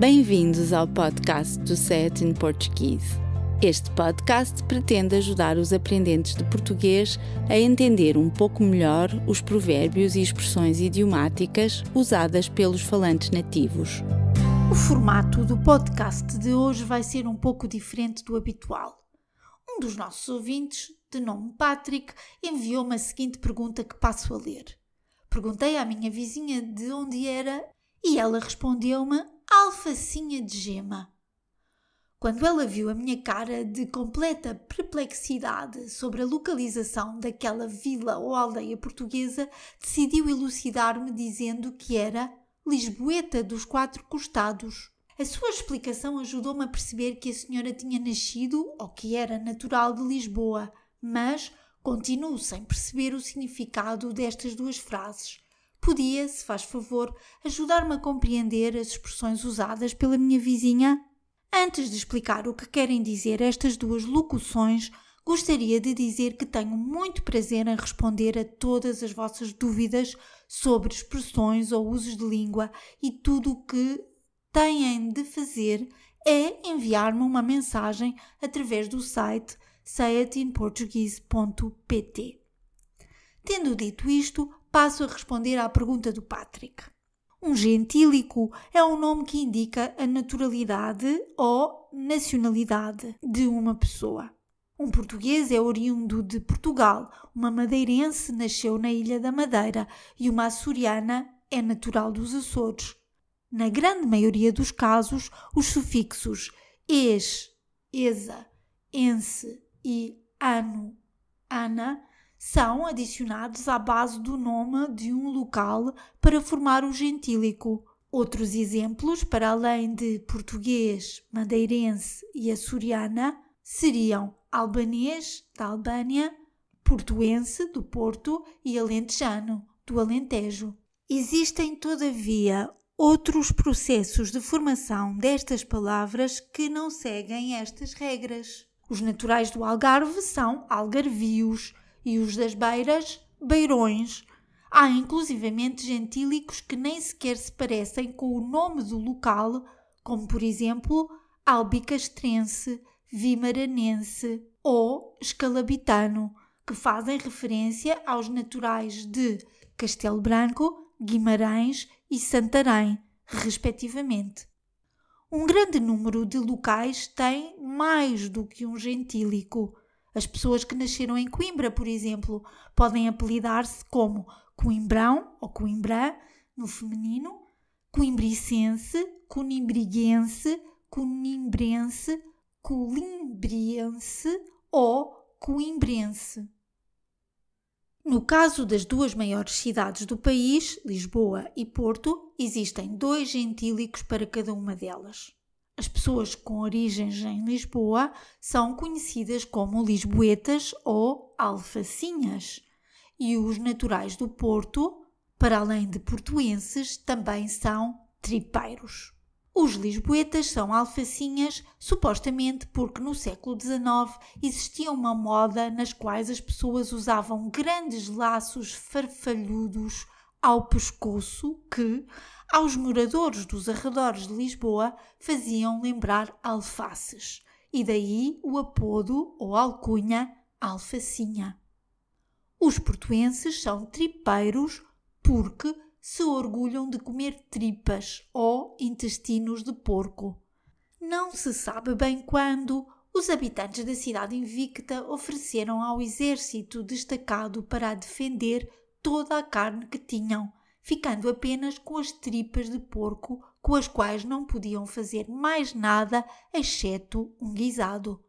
Bem-vindos ao podcast do Set in Portuguese. Este podcast pretende ajudar os aprendentes de português a entender um pouco melhor os provérbios e expressões idiomáticas usadas pelos falantes nativos. O formato do podcast de hoje vai ser um pouco diferente do habitual. Um dos nossos ouvintes, de nome Patrick, enviou-me a seguinte pergunta que passo a ler. Perguntei à minha vizinha de onde era e ela respondeu-me alfacinha de gema. Quando ela viu a minha cara de completa perplexidade sobre a localização daquela vila ou aldeia portuguesa, decidiu elucidar-me dizendo que era Lisboeta dos Quatro Costados. A sua explicação ajudou-me a perceber que a senhora tinha nascido ou que era natural de Lisboa, mas continuo sem perceber o significado destas duas frases. Podia, se faz favor, ajudar-me a compreender as expressões usadas pela minha vizinha? Antes de explicar o que querem dizer estas duas locuções, gostaria de dizer que tenho muito prazer em responder a todas as vossas dúvidas sobre expressões ou usos de língua e tudo o que têm de fazer é enviar-me uma mensagem através do site sayatinportuguese.pt. Tendo dito isto, passo a responder à pergunta do Patrick. Um gentílico é um nome que indica a naturalidade ou nacionalidade de uma pessoa. Um português é oriundo de Portugal, uma madeirense nasceu na Ilha da Madeira e uma açoriana é natural dos Açores. Na grande maioria dos casos, os sufixos es, esa, ense e ano, ana são adicionados à base do nome de um local para formar o gentílico. Outros exemplos, para além de português, madeirense e açoriana, seriam albanês, da Albânia, portuense, do Porto, e alentejano, do Alentejo. Existem, todavia, outros processos de formação destas palavras que não seguem estas regras. Os naturais do Algarve são algarvios, e os das beiras, beirões. Há inclusivamente gentílicos que nem sequer se parecem com o nome do local, como por exemplo albicastrense, vimaranense ou escalabitano, que fazem referência aos naturais de Castelo Branco, Guimarães e Santarém, respectivamente. Um grande número de locais tem mais do que um gentílico. As pessoas que nasceram em Coimbra, por exemplo, podem apelidar-se como Coimbrão ou Coimbrã no feminino, Coimbricense, Conimbriguense, Conimbrense, Colimbriense ou Coimbrense. No caso das duas maiores cidades do país, Lisboa e Porto, existem dois gentílicos para cada uma delas. As pessoas com origens em Lisboa são conhecidas como lisboetas ou alfacinhas, e os naturais do Porto, para além de portuenses, também são tripeiros. Os lisboetas são alfacinhas, supostamente porque no século XIX existia uma moda nas quais as pessoas usavam grandes laços farfalhudos ao pescoço que, aos moradores dos arredores de Lisboa faziam lembrar alfaces, e daí o apodo ou alcunha alfacinha. Os portuenses são tripeiros porque se orgulham de comer tripas ou intestinos de porco. Não se sabe bem quando os habitantes da cidade invicta ofereceram ao exército destacado para defender toda a carne que tinham ficando apenas com as tripas de porco com as quais não podiam fazer mais nada exceto um guisado.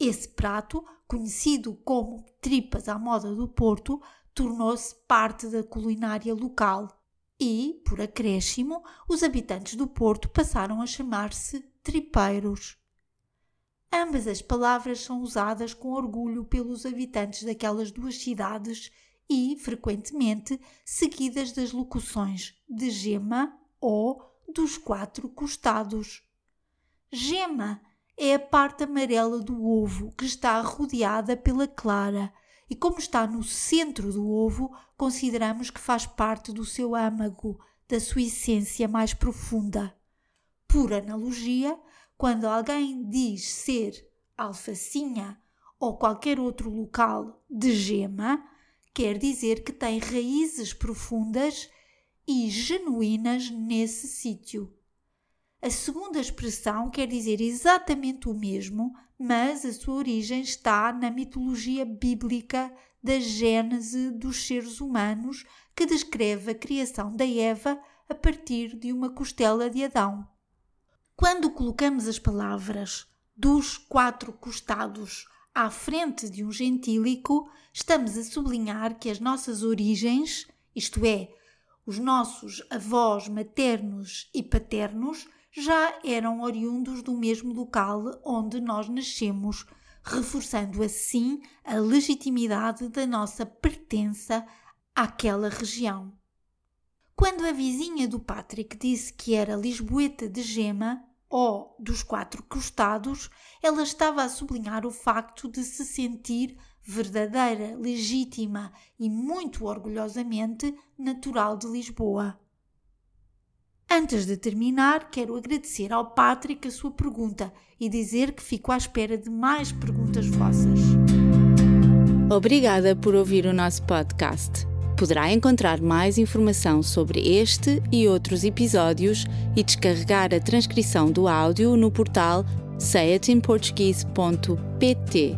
Esse prato, conhecido como tripas à moda do Porto, tornou-se parte da culinária local e, por acréscimo, os habitantes do Porto passaram a chamar-se tripeiros. Ambas as palavras são usadas com orgulho pelos habitantes daquelas duas cidades e, frequentemente, seguidas das locuções de gema ou dos quatro costados. Gema é a parte amarela do ovo que está rodeada pela clara, e como está no centro do ovo, consideramos que faz parte do seu âmago, da sua essência mais profunda. Por analogia, quando alguém diz ser alfacinha ou qualquer outro local de gema, quer dizer que tem raízes profundas e genuínas nesse sítio. A segunda expressão quer dizer exatamente o mesmo, mas a sua origem está na mitologia bíblica da gênese dos seres humanos, que descreve a criação da Eva a partir de uma costela de Adão. Quando colocamos as palavras dos quatro costados à frente de um gentílico, estamos a sublinhar que as nossas origens, isto é, os nossos avós maternos e paternos, já eram oriundos do mesmo local onde nós nascemos, reforçando assim a legitimidade da nossa pertença àquela região. Quando a vizinha do Patrick disse que era Lisboeta de Gema, o dos quatro costados, ela estava a sublinhar o facto de se sentir verdadeira, legítima e muito orgulhosamente natural de Lisboa. Antes de terminar, quero agradecer ao Patrick a sua pergunta e dizer que fico à espera de mais perguntas vossas. Obrigada por ouvir o nosso podcast. Poderá encontrar mais informação sobre este e outros episódios e descarregar a transcrição do áudio no portal sayatinportuguese.pt.